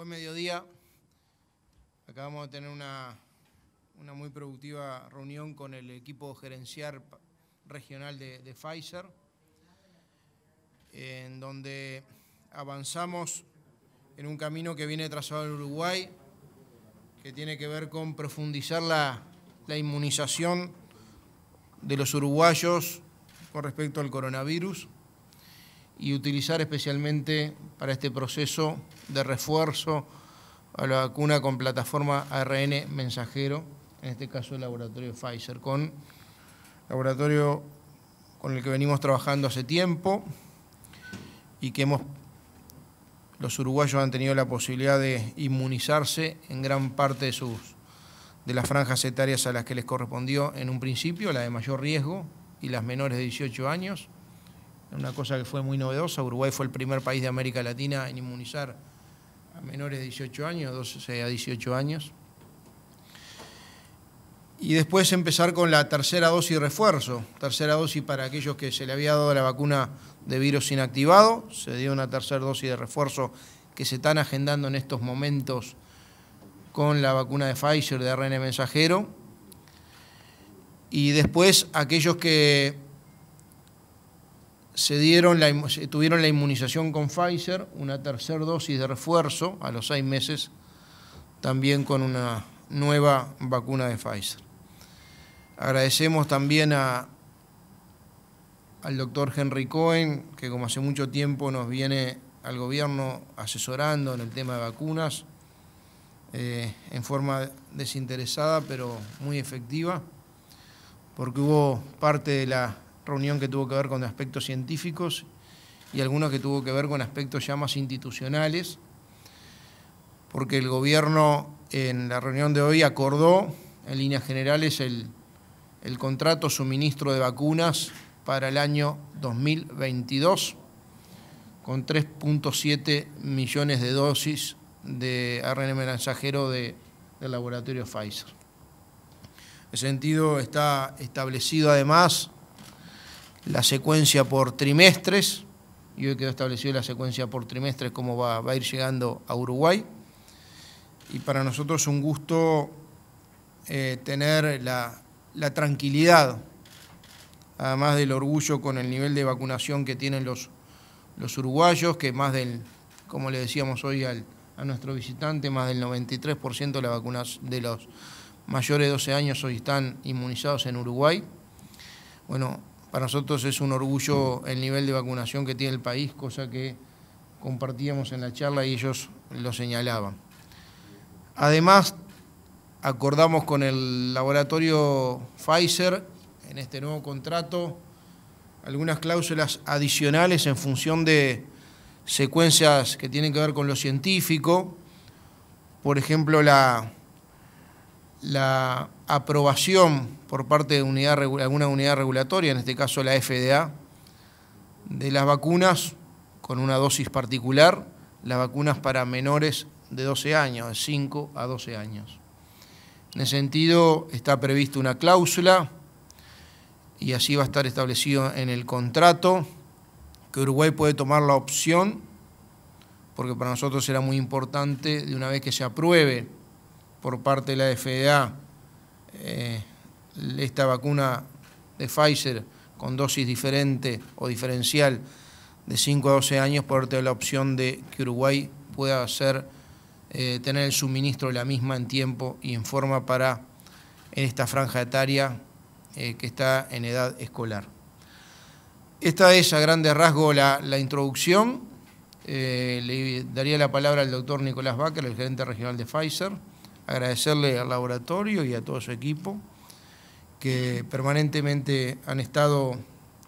Fue mediodía. Acabamos de tener una, muy productiva reunión con el equipo gerencial regional de, Pfizer, en donde avanzamos en un camino que viene trazado en Uruguay, que tiene que ver con profundizar la inmunización de los uruguayos con respecto al coronavirus y utilizar especialmente para este proceso de refuerzo a la vacuna con plataforma ARN mensajero, en este caso el laboratorio Pfizer, con laboratorio con el que venimos trabajando hace tiempo y que hemos los uruguayos han tenido la posibilidad de inmunizarse en gran parte de sus de las franjas etarias a las que les correspondió en un principio, la de mayor riesgo y las menores de 18 años. Una cosa que fue muy novedosa, Uruguay fue el primer país de América Latina en inmunizar a menores de 18 años, 12 a 18 años. Y después empezar con la tercera dosis refuerzo, tercera dosis para aquellos que se le había dado la vacuna de virus inactivado, se dio una tercera dosis de refuerzo que se están agendando en estos momentos con la vacuna de Pfizer de ARN mensajero. Y después aquellos que se dieron la, tuvieron la inmunización con Pfizer, una tercera dosis de refuerzo a los seis meses, también con una nueva vacuna de Pfizer. Agradecemos también a, al doctor Henry Cohen, que como hace mucho tiempo nos viene al gobierno asesorando en el tema de vacunas, eh, en forma desinteresada pero muy efectiva, porque hubo parte de la reunión que tuvo que ver con aspectos científicos y algunos que tuvo que ver con aspectos ya más institucionales, porque el gobierno en la reunión de hoy acordó en líneas generales el, contrato suministro de vacunas para el año 2022 con 3.7 millones de dosis de ARN mensajero de, del laboratorio Pfizer. El sentido está establecido además la secuencia por trimestres, y hoy quedó establecido la secuencia por trimestres, cómo va, a ir llegando a Uruguay. Y para nosotros es un gusto eh, tener la, tranquilidad, además del orgullo con el nivel de vacunación que tienen los, los uruguayos, que más del, como le decíamos hoy a nuestro visitante, más del 93% de, las vacunas, de los mayores de 12 años hoy están inmunizados en Uruguay. Bueno, para nosotros es un orgullo el nivel de vacunación que tiene el país, cosa que compartíamos en la charla y ellos lo señalaban. Además, acordamos con el laboratorio Pfizer en este nuevo contrato algunas cláusulas adicionales en función de secuencias que tienen que ver con lo científico, por ejemplo, la, la aprobación por parte de unidad, alguna unidad regulatoria, en este caso la FDA, de las vacunas con una dosis particular, las vacunas para menores de 12 años, de 5 a 12 años. En ese sentido, está prevista una cláusula y así va a estar establecido en el contrato que Uruguay puede tomar la opción, porque para nosotros será muy importante, de una vez que se apruebe por parte de la FDA eh, esta vacuna de Pfizer con dosis diferente o diferencial de 5 a 12 años, por tener la opción de que Uruguay pueda hacer, eh, tener el suministro de la misma en tiempo y en forma para en esta franja etaria eh, que está en edad escolar. Esta es a grande rasgo la, introducción. Eh, le daría la palabra al doctor Nicolás Baker, el gerente regional de Pfizer. Agradecerle al laboratorio y a todo su equipo que permanentemente han estado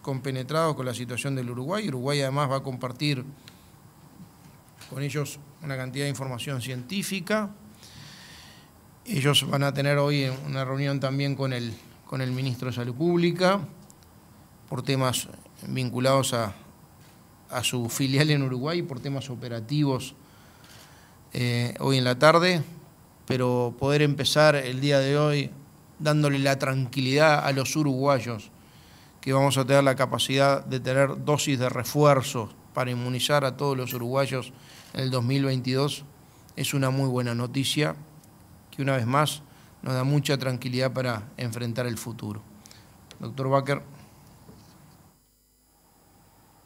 compenetrados con la situación del Uruguay. Uruguay además va a compartir con ellos una cantidad de información científica. Ellos van a tener hoy una reunión también con el, con el ministro de Salud Pública por temas vinculados a, su filial en Uruguay, por temas operativos eh, hoy en la tarde, pero poder empezar el día de hoy dándole la tranquilidad a los uruguayos que vamos a tener la capacidad de tener dosis de refuerzo para inmunizar a todos los uruguayos en el 2022, es una muy buena noticia que una vez más nos da mucha tranquilidad para enfrentar el futuro. Doctor Baker.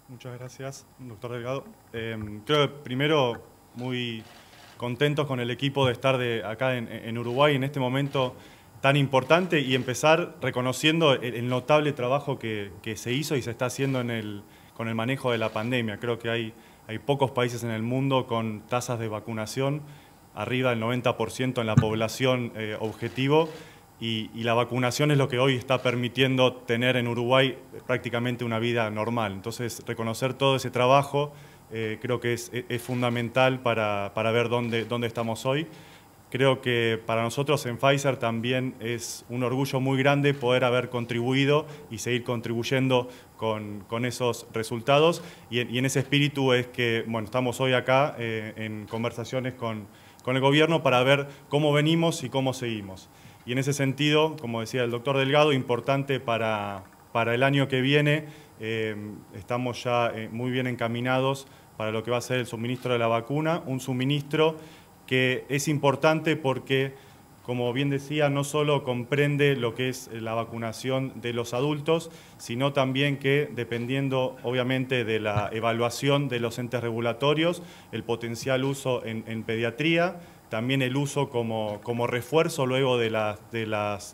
Muchas gracias, doctor Delgado. Em, creo que primero muy contentos con el equipo de estar de acá en, en Uruguay en este momento tan importante y empezar reconociendo el, notable trabajo que, se hizo y se está haciendo con el manejo de la pandemia. Creo que hay, pocos países en el mundo con tasas de vacunación arriba del 90% en la población eh, objetivo y, la vacunación es lo que hoy está permitiendo tener en Uruguay eh, prácticamente una vida normal. Entonces, reconocer todo ese trabajo eh, creo que es, e, fundamental para, ver dónde, dónde estamos hoy. Creo que para nosotros en Pfizer también es un orgullo muy grande poder haber contribuido y seguir contribuyendo con, con esos resultados. Y en, ese espíritu es que bueno, estamos hoy acá eh, en conversaciones con, con el gobierno para ver cómo venimos y cómo seguimos. Y en ese sentido, como decía el doctor Delgado, importante para, para el año que viene, eh, estamos ya eh, muy bien encaminados para lo que va a ser el suministro de la vacuna, un suministro que es importante porque, como bien decía, no solo comprende lo que es eh, la vacunación de los adultos, sino también que, dependiendo obviamente de la evaluación de los entes regulatorios, el potencial uso en, pediatría, también el uso como, refuerzo luego de la, de,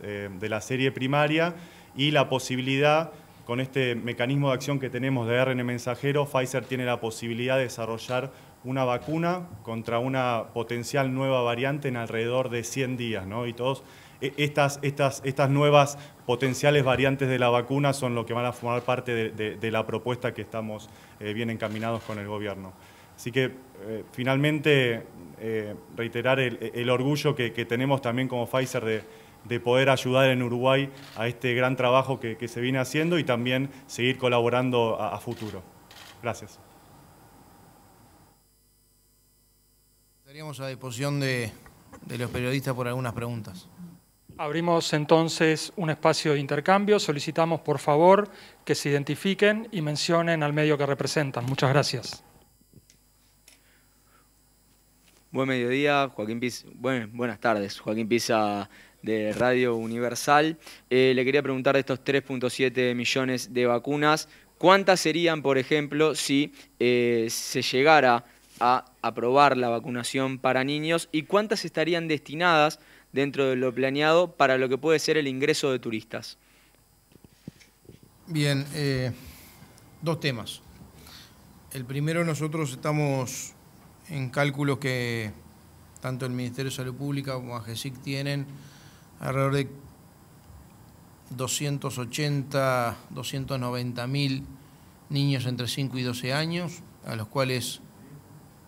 eh, de la serie primaria y la posibilidad con este mecanismo de acción que tenemos de ARN mensajero, Pfizer tiene la posibilidad de desarrollar una vacuna contra una potencial nueva variante en alrededor de 100 días, Y todos e, estas, estas, estas nuevas potenciales variantes de la vacuna son lo que van a formar parte de, la propuesta que estamos eh, bien encaminados con el gobierno. Así que eh, finalmente eh, reiterar el, orgullo que, tenemos también como Pfizer de, poder ayudar en Uruguay a este gran trabajo que, se viene haciendo y también seguir colaborando a futuro. Gracias. Estaríamos a disposición de, los periodistas por algunas preguntas. Abrimos entonces un espacio de intercambio. Solicitamos, por favor, que se identifiquen y mencionen al medio que representan. Muchas gracias. Buen mediodía, Joaquín Pisa. buenas tardes, Joaquín Pisa de Radio Universal. Eh, le quería preguntar de estos 3.7 millones de vacunas, ¿cuántas serían, por ejemplo, si eh, se llegara a aprobar la vacunación para niños y cuántas estarían destinadas dentro de lo planeado para lo que puede ser el ingreso de turistas. Bien, eh, dos temas. El primero, nosotros estamos en cálculos que tanto el Ministerio de Salud Pública como AGESIC tienen alrededor de 280, 290 mil niños entre 5 y 12 años, a los cuales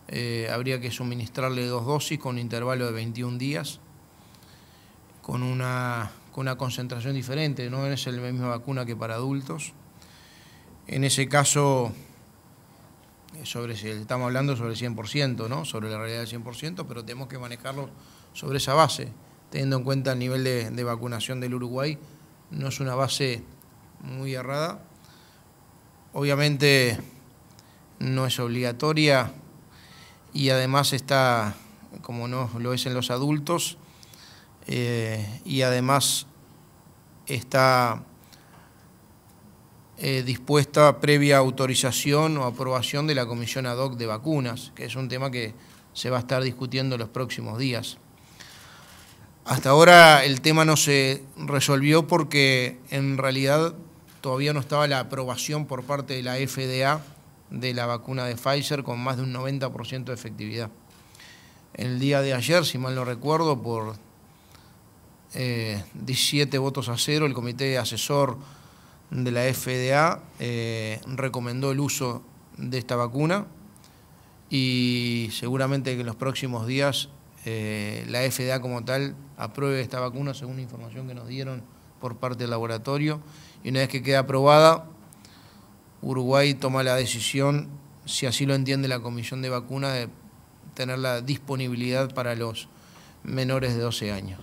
eh, habría que suministrarle dos dosis con un intervalo de 21 días, con una, con una concentración diferente, no es la misma vacuna que para adultos. En ese caso, sobre, estamos hablando sobre el 100%, ¿no? sobre la realidad del 100%, pero tenemos que manejarlo sobre esa base, teniendo en cuenta el nivel de, de vacunación del Uruguay, no es una base muy errada. Obviamente no es obligatoria, y además está, como no lo es en los adultos, eh, y además está eh, dispuesta previa autorización o aprobación de la Comisión ad hoc de vacunas, que es un tema que se va a estar discutiendo los próximos días. Hasta ahora el tema no se resolvió porque en realidad todavía no estaba la aprobación por parte de la FDA de la vacuna de Pfizer con más de un 90% de efectividad. El día de ayer, si mal no recuerdo, por 17 eh, votos a cero, el comité asesor de la FDA eh, recomendó el uso de esta vacuna y seguramente que en los próximos días eh, la FDA como tal apruebe esta vacuna según la información que nos dieron por parte del laboratorio y una vez que quede aprobada Uruguay toma la decisión, si así lo entiende la Comisión de Vacuna, de tener la disponibilidad para los menores de 12 años.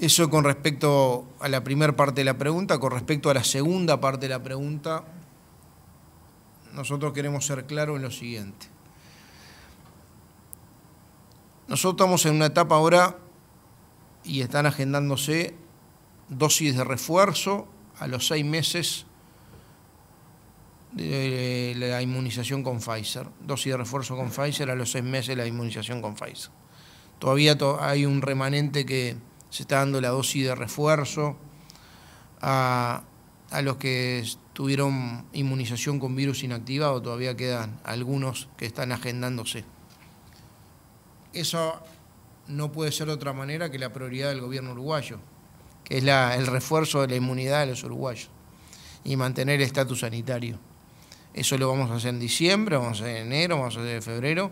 Eso con respecto a la primera parte de la pregunta, con respecto a la segunda parte de la pregunta, nosotros queremos ser claros en lo siguiente. Nosotros estamos en una etapa ahora y están agendándose dosis de refuerzo a los seis meses de eh, la inmunización con Pfizer, dosis de refuerzo con Pfizer, a los seis meses la inmunización con Pfizer. Todavía hay un remanente que se está dando la dosis de refuerzo a, los que tuvieron inmunización con virus inactivado, todavía quedan algunos que están agendándose. Eso no puede ser de otra manera que la prioridad del gobierno uruguayo, que es el refuerzo de la inmunidad de los uruguayos y mantener el estatus sanitario. Eso lo vamos a hacer en diciembre, vamos a hacer en enero, vamos a hacer en febrero.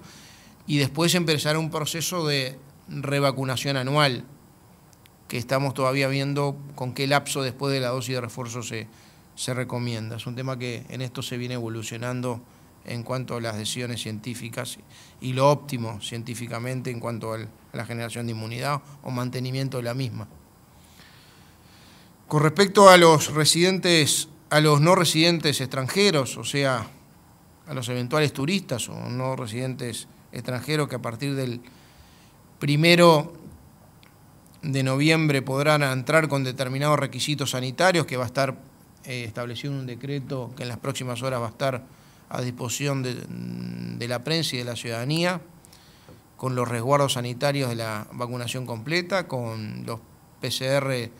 Y después empezar un proceso de revacunación anual, que estamos todavía viendo con qué lapso después de la dosis de refuerzo se, se recomienda. Es un tema que en esto se viene evolucionando en cuanto a las decisiones científicas y lo óptimo científicamente en cuanto a la generación de inmunidad o mantenimiento de la misma. Con respecto a los residentes a los no residentes extranjeros, o sea, a los eventuales turistas o no residentes extranjeros que a partir del primero de noviembre podrán entrar con determinados requisitos sanitarios que va a estar eh, establecido en un decreto que en las próximas horas va a estar a disposición de, la prensa y de la ciudadanía, con los resguardos sanitarios de la vacunación completa, con los PCR,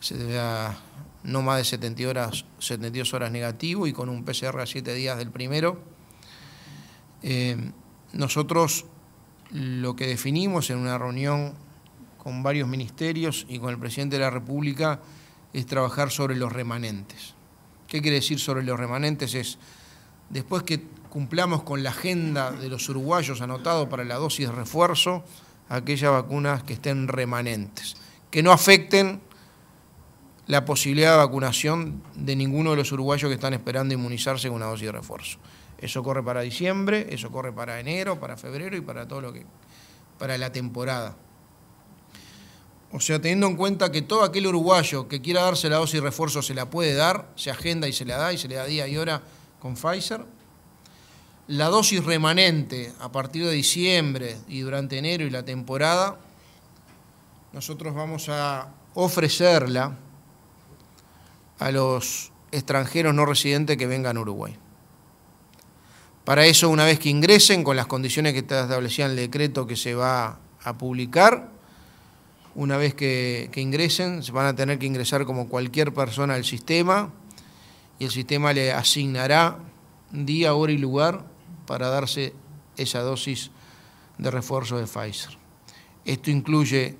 se no más de 70 horas, 72 horas negativo y con un PCR a 7 días del primero. Eh, nosotros lo que definimos en una reunión con varios ministerios y con el presidente de la República es trabajar sobre los remanentes. ¿Qué quiere decir sobre los remanentes? Es después que cumplamos con la agenda de los uruguayos anotado para la dosis de refuerzo, aquellas vacunas que estén remanentes, que no afecten la posibilidad de vacunación de ninguno de los uruguayos que están esperando inmunizarse con una dosis de refuerzo. Eso corre para diciembre, eso corre para enero, para febrero y para todo lo que para la temporada. O sea, teniendo en cuenta que todo aquel uruguayo que quiera darse la dosis de refuerzo se la puede dar, se agenda y se la da y se le da día y hora con Pfizer. La dosis remanente a partir de diciembre y durante enero y la temporada, nosotros vamos a ofrecerla a los extranjeros no residentes que vengan a Uruguay. Para eso, una vez que ingresen, con las condiciones que establecía el decreto que se va a publicar, una vez que, que ingresen, se van a tener que ingresar como cualquier persona al sistema y el sistema le asignará día, hora y lugar para darse esa dosis de refuerzo de Pfizer. Esto incluye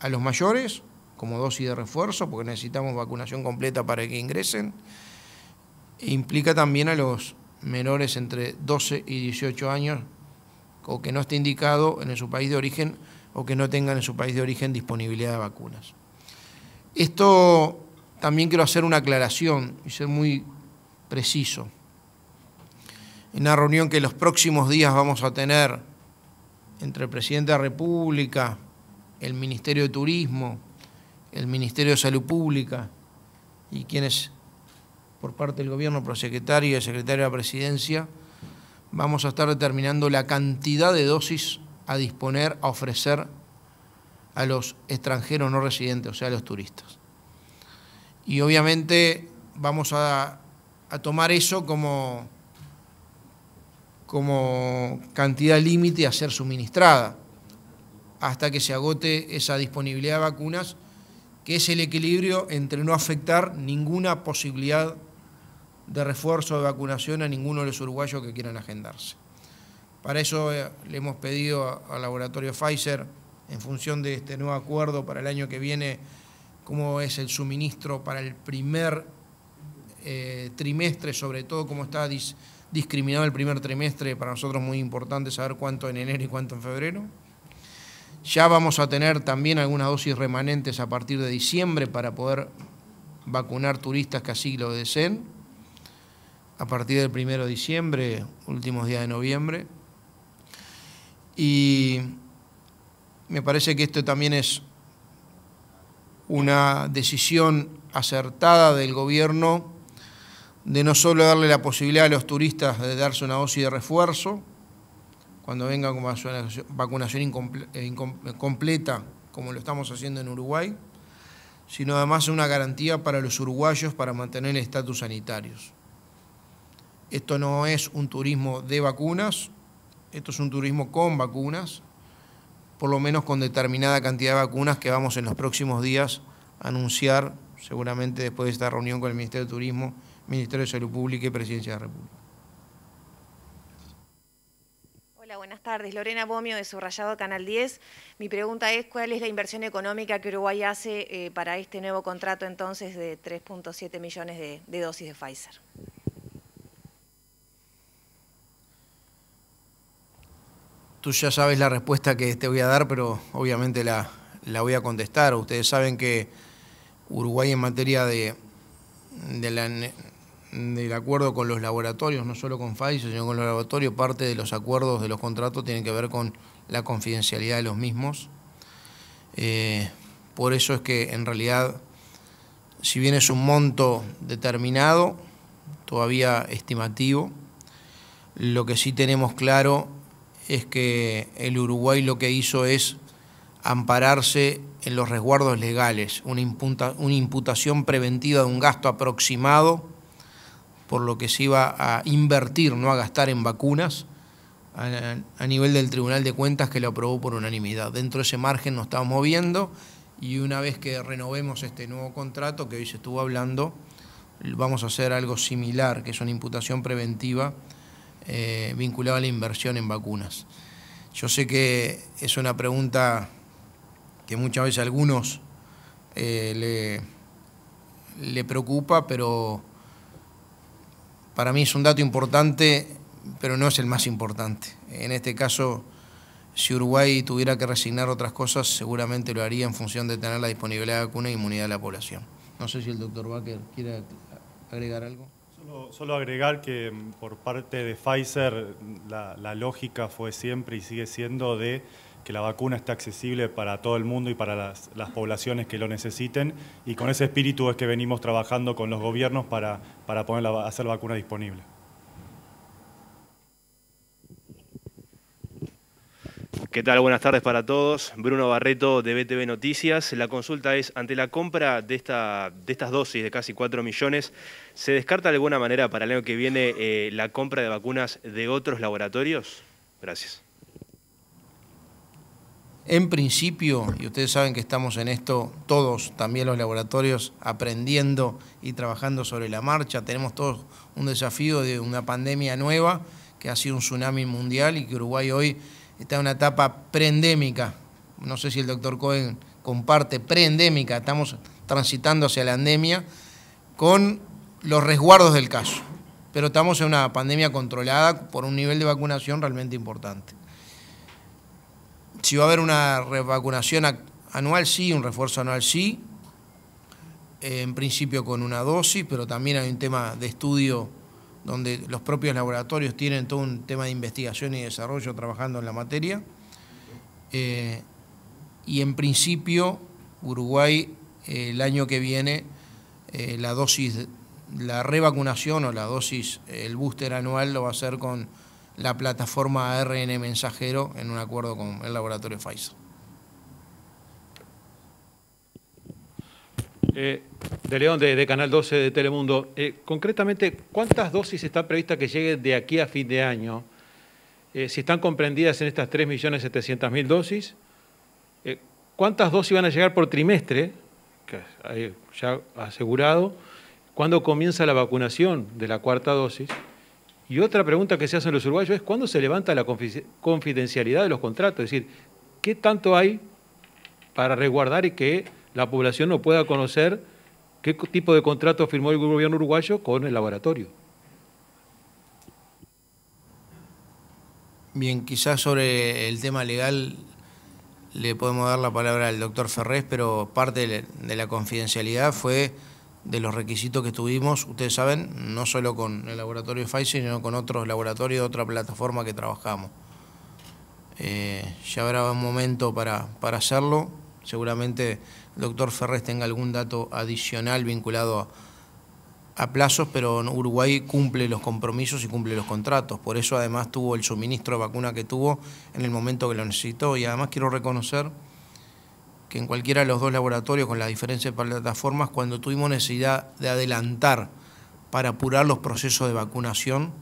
a los mayores, como dosis de refuerzo, porque necesitamos vacunación completa para que ingresen. E implica también a los menores entre 12 y 18 años o que no esté indicado en su país de origen o que no tengan en su país de origen disponibilidad de vacunas. Esto también quiero hacer una aclaración y ser muy preciso. En la reunión que los próximos días vamos a tener entre el presidente de la República, el Ministerio de Turismo, el Ministerio de Salud Pública y quienes por parte del gobierno, prosecretario y el secretario de la presidencia, vamos a estar determinando la cantidad de dosis a disponer, a ofrecer a los extranjeros no residentes, o sea, a los turistas. Y obviamente vamos a, tomar eso como, como cantidad límite a ser suministrada hasta que se agote esa disponibilidad de vacunas que es el equilibrio entre no afectar ninguna posibilidad de refuerzo de vacunación a ninguno de los uruguayos que quieran agendarse. Para eso eh, le hemos pedido al laboratorio Pfizer, en función de este nuevo acuerdo para el año que viene, cómo es el suministro para el primer eh, trimestre, sobre todo cómo está discriminado el primer trimestre, para nosotros muy importante saber cuánto en enero y cuánto en febrero. Ya vamos a tener también algunas dosis remanentes a partir de diciembre para poder vacunar turistas que así lo deseen. A partir del 1 de diciembre, últimos días de noviembre. Y me parece que esto también es una decisión acertada del gobierno de no solo darle la posibilidad a los turistas de darse una dosis de refuerzo, cuando venga una vacunación eh, completa, como lo estamos haciendo en Uruguay, sino además una garantía para los uruguayos para mantener el estatus sanitario. Esto no es un turismo de vacunas, esto es un turismo con vacunas, por lo menos con determinada cantidad de vacunas que vamos en los próximos días a anunciar, seguramente después de esta reunión con el Ministerio de Turismo, Ministerio de Salud Pública y Presidencia de la República. buenas tardes. Lorena Bomio de Subrayado Canal 10. Mi pregunta es, ¿cuál es la inversión económica que Uruguay hace eh, para este nuevo contrato entonces de 3.7 millones de, dosis de Pfizer? Tú ya sabes la respuesta que te voy a dar, pero obviamente la, voy a contestar. Ustedes saben que Uruguay en materia de, de la del acuerdo con los laboratorios, no solo con Pfizer, sino con los laboratorios, parte de los acuerdos de los contratos tienen que ver con la confidencialidad de los mismos. Eh, por eso es que en realidad, si bien es un monto determinado, todavía estimativo, lo que sí tenemos claro es que el Uruguay lo que hizo es ampararse en los resguardos legales, una, una imputación preventiva de un gasto aproximado por lo que se iba a invertir, no a gastar en vacunas, a, nivel del Tribunal de Cuentas que lo aprobó por unanimidad. Dentro de ese margen nos estamos moviendo y una vez que renovemos este nuevo contrato que hoy se estuvo hablando, vamos a hacer algo similar, que es una imputación preventiva eh, vinculada a la inversión en vacunas. Yo sé que es una pregunta que muchas veces a algunos eh, le preocupa, pero para mí es un dato importante, pero no es el más importante. En este caso, si Uruguay tuviera que resignar otras cosas, seguramente lo haría en función de tener la disponibilidad de vacuna e inmunidad de la población. No sé si el doctor Baker quiere agregar algo. Solo, agregar que mm, por parte de Pfizer la lógica fue siempre y sigue siendo de que la vacuna está accesible para todo el mundo y para las, poblaciones que lo necesiten. Y con ese espíritu es que venimos trabajando con los gobiernos para, para hacer la vacuna disponible. ¿Qué tal? Buenas tardes para todos. Bruno Barreto de BTV Noticias. La consulta es, ante la compra de, esta, de estas dosis de casi 4 millones, ¿se descarta de alguna manera para el año que viene eh, la compra de vacunas de otros laboratorios? Gracias. En principio, y ustedes saben que estamos en esto todos, también los laboratorios, aprendiendo y trabajando sobre la marcha, tenemos todos un desafío de una pandemia nueva que ha sido un tsunami mundial y que Uruguay hoy está en una etapa preendémica. No sé si el doctor Cohen comparte, preendémica, estamos transitando hacia la endemia con los resguardos del caso, pero estamos en una pandemia controlada por un nivel de vacunación realmente importante si va a haber una revacunación anual, sí, un refuerzo anual, sí. Eh, en principio con una dosis, pero también hay un tema de estudio donde los propios laboratorios tienen todo un tema de investigación y desarrollo trabajando en la materia. Eh, y en principio, Uruguay, el año que viene, eh, la dosis, la revacunación o la dosis, el booster anual lo va a hacer con la plataforma ARN mensajero en un acuerdo con el laboratorio Pfizer. Eh, de León, de, Canal 12 de Telemundo. Eh, concretamente, ¿cuántas dosis está prevista que lleguen de aquí a fin de año? Eh, si están comprendidas en estas 3.700.000 dosis, eh, ¿cuántas dosis van a llegar por trimestre? Que ya asegurado. ¿Cuándo comienza la vacunación de la cuarta dosis? Y otra pregunta que se hacen los uruguayos es cuándo se levanta la confidencialidad de los contratos, es decir, ¿qué tanto hay para resguardar y que la población no pueda conocer qué tipo de contrato firmó el gobierno uruguayo con el laboratorio? Bien, quizás sobre el tema legal le podemos dar la palabra al doctor Ferrés, pero parte de la confidencialidad fue de los requisitos que tuvimos, ustedes saben, no solo con el laboratorio Pfizer, sino con otros laboratorios de otra plataforma que trabajamos. Eh, ya habrá un momento para, para hacerlo. Seguramente el doctor Ferrés tenga algún dato adicional vinculado a, a, plazos, pero Uruguay cumple los compromisos y cumple los contratos. Por eso además tuvo el suministro de vacuna que tuvo en el momento que lo necesitó. Y además quiero reconocer que en cualquiera de los dos laboratorios, con las diferentes de plataformas, cuando tuvimos necesidad de adelantar para apurar los procesos de vacunación,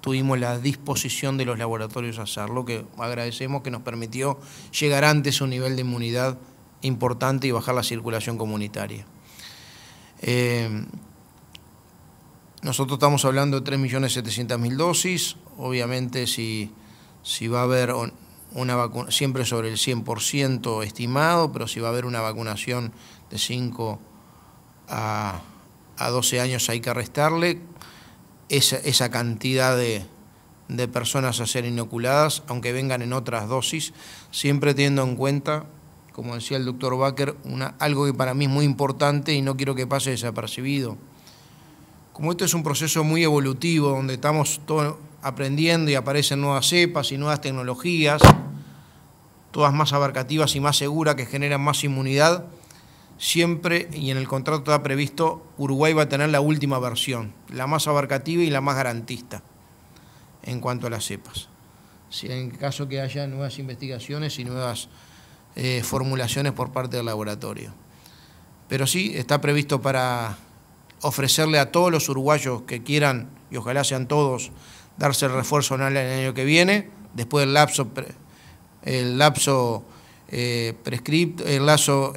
tuvimos la disposición de los laboratorios a hacerlo, que agradecemos que nos permitió llegar antes a un nivel de inmunidad importante y bajar la circulación comunitaria. Eh, nosotros estamos hablando de 3.700.000 dosis, obviamente si, si va a haber vacuna, siempre sobre el 100% estimado, pero si va a haber una vacunación de 5 a, 12 años hay que restarle esa, esa cantidad de, personas a ser inoculadas, aunque vengan en otras dosis, siempre teniendo en cuenta, como decía el doctor Baker, una, algo que para mí es muy importante y no quiero que pase desapercibido. Como esto es un proceso muy evolutivo, donde estamos todos aprendiendo y aparecen nuevas cepas y nuevas tecnologías, todas más abarcativas y más seguras que generan más inmunidad, siempre, y en el contrato está previsto, Uruguay va a tener la última versión, la más abarcativa y la más garantista en cuanto a las cepas. Si en caso que haya nuevas investigaciones y nuevas eh, formulaciones por parte del laboratorio. Pero sí, está previsto para ofrecerle a todos los uruguayos que quieran, y ojalá sean todos, darse el refuerzo anual el año que viene, después del lapso, eh, el lapso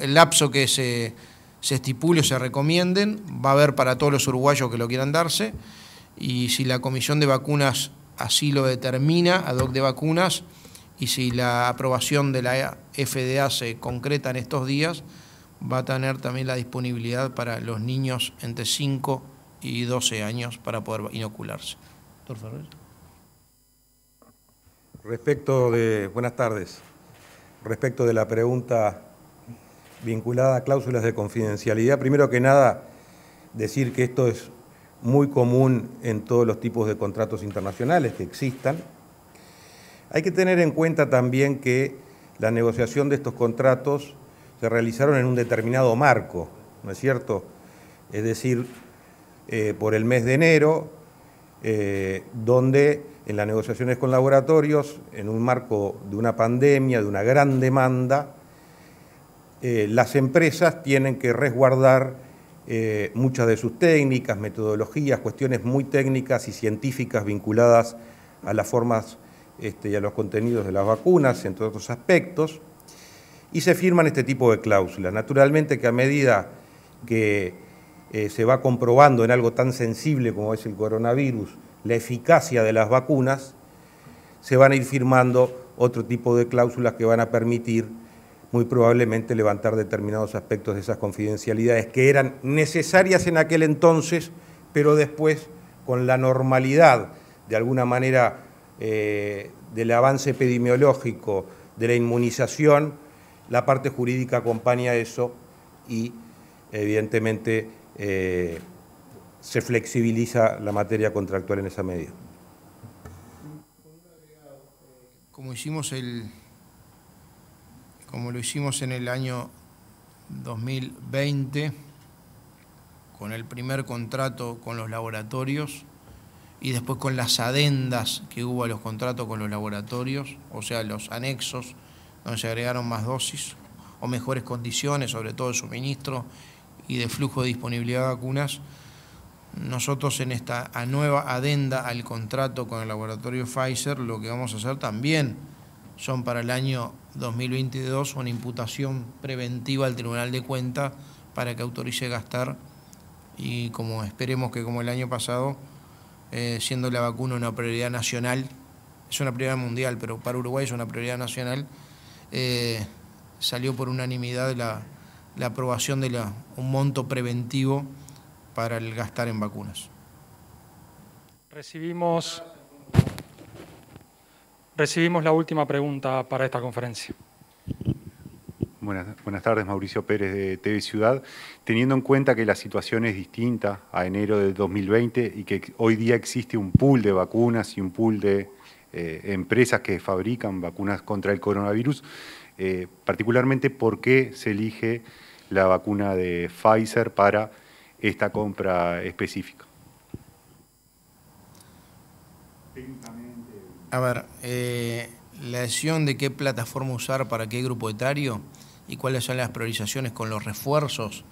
el lapso, que se, se estipule o se recomienden, va a haber para todos los uruguayos que lo quieran darse, y si la comisión de vacunas así lo determina, ad hoc de vacunas, y si la aprobación de la FDA se concreta en estos días, va a tener también la disponibilidad para los niños entre 5 y 12 años para poder inocularse. Respecto de, buenas tardes, respecto de la pregunta vinculada a cláusulas de confidencialidad, primero que nada, decir que esto es muy común en todos los tipos de contratos internacionales que existan. Hay que tener en cuenta también que la negociación de estos contratos se realizaron en un determinado marco, ¿no es cierto? Es decir, eh, por el mes de enero eh, donde en las negociaciones con laboratorios, en un marco de una pandemia, de una gran demanda, eh, las empresas tienen que resguardar eh, muchas de sus técnicas, metodologías, cuestiones muy técnicas y científicas vinculadas a las formas este, y a los contenidos de las vacunas, entre otros aspectos, y se firman este tipo de cláusulas. Naturalmente que a medida que eh, se va comprobando en algo tan sensible como es el coronavirus la eficacia de las vacunas, se van a ir firmando otro tipo de cláusulas que van a permitir muy probablemente levantar determinados aspectos de esas confidencialidades que eran necesarias en aquel entonces, pero después con la normalidad, de alguna manera, eh, del avance epidemiológico, de la inmunización, la parte jurídica acompaña eso y evidentemente eh, se flexibiliza la materia contractual en esa medida. Como hicimos el, como lo hicimos en el año 2020 con el primer contrato con los laboratorios y después con las adendas que hubo a los contratos con los laboratorios, o sea, los anexos donde se agregaron más dosis o mejores condiciones, sobre todo el suministro y de flujo de disponibilidad de vacunas, nosotros en esta nueva adenda al contrato con el laboratorio Pfizer, lo que vamos a hacer también son para el año 2022 una imputación preventiva al Tribunal de Cuentas para que autorice gastar y como esperemos que como el año pasado, eh, siendo la vacuna una prioridad nacional, es una prioridad mundial, pero para Uruguay es una prioridad nacional, eh, salió por unanimidad de la la aprobación de un monto preventivo para el gastar en vacunas. Recibimos, recibimos la última pregunta para esta conferencia. Buenas, buenas, tardes, Mauricio Pérez de TV Ciudad. Teniendo en cuenta que la situación es distinta a enero de 2020 y que hoy día existe un pool de vacunas y un pool de eh, empresas que fabrican vacunas contra el coronavirus, eh, particularmente por qué se elige la vacuna de Pfizer para esta compra específica. A ver, eh, la decisión de qué plataforma usar para qué grupo etario y cuáles son las priorizaciones con los refuerzos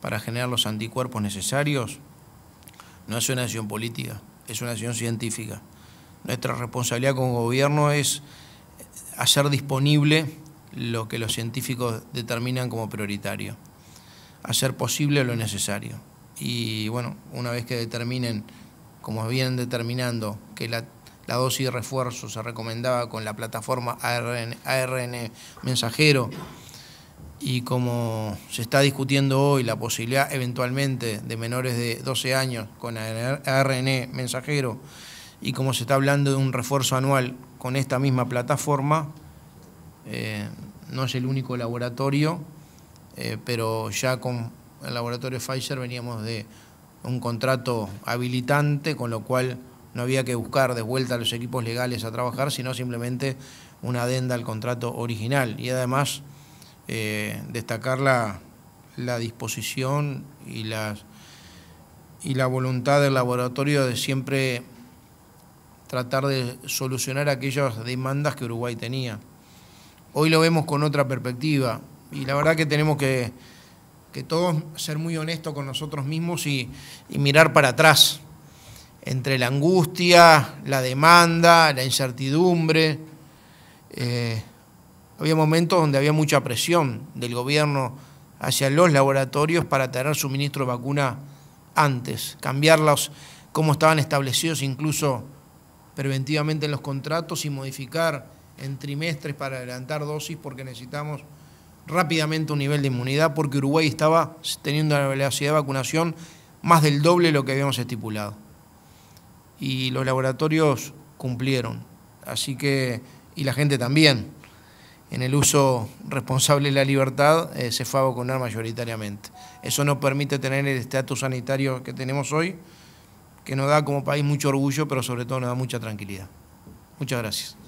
para generar los anticuerpos necesarios no es una decisión política, es una decisión científica. Nuestra responsabilidad como gobierno es hacer disponible lo que los científicos determinan como prioritario, hacer posible lo necesario. Y bueno, una vez que determinen, como vienen determinando, que la, dosis de refuerzo se recomendaba con la plataforma ARN, ARN mensajero, y como se está discutiendo hoy la posibilidad eventualmente de menores de 12 años con ARN mensajero y como se está hablando de un refuerzo anual con esta misma plataforma, eh, no es el único laboratorio, eh, pero ya con el laboratorio Pfizer veníamos de un contrato habilitante, con lo cual no había que buscar de vuelta a los equipos legales a trabajar, sino simplemente una adenda al contrato original. Y además eh, destacar la, la, disposición y, las, y la voluntad del laboratorio de siempre tratar de solucionar aquellas demandas que Uruguay tenía. Hoy lo vemos con otra perspectiva y la verdad que tenemos que, todos ser muy honestos con nosotros mismos y, mirar para atrás, entre la angustia, la demanda, la incertidumbre. Eh, había momentos donde había mucha presión del gobierno hacia los laboratorios para tener suministro de vacuna antes, cambiarlos como estaban establecidos incluso preventivamente en los contratos y modificar en trimestres para adelantar dosis porque necesitamos rápidamente un nivel de inmunidad porque Uruguay estaba teniendo una velocidad de vacunación más del doble de lo que habíamos estipulado. Y los laboratorios cumplieron. Así que, y la gente también, en el uso responsable de la libertad, eh, se fue a vacunar mayoritariamente. Eso nos permite tener el estatus sanitario que tenemos hoy, que nos da como país mucho orgullo, pero sobre todo nos da mucha tranquilidad. Muchas gracias.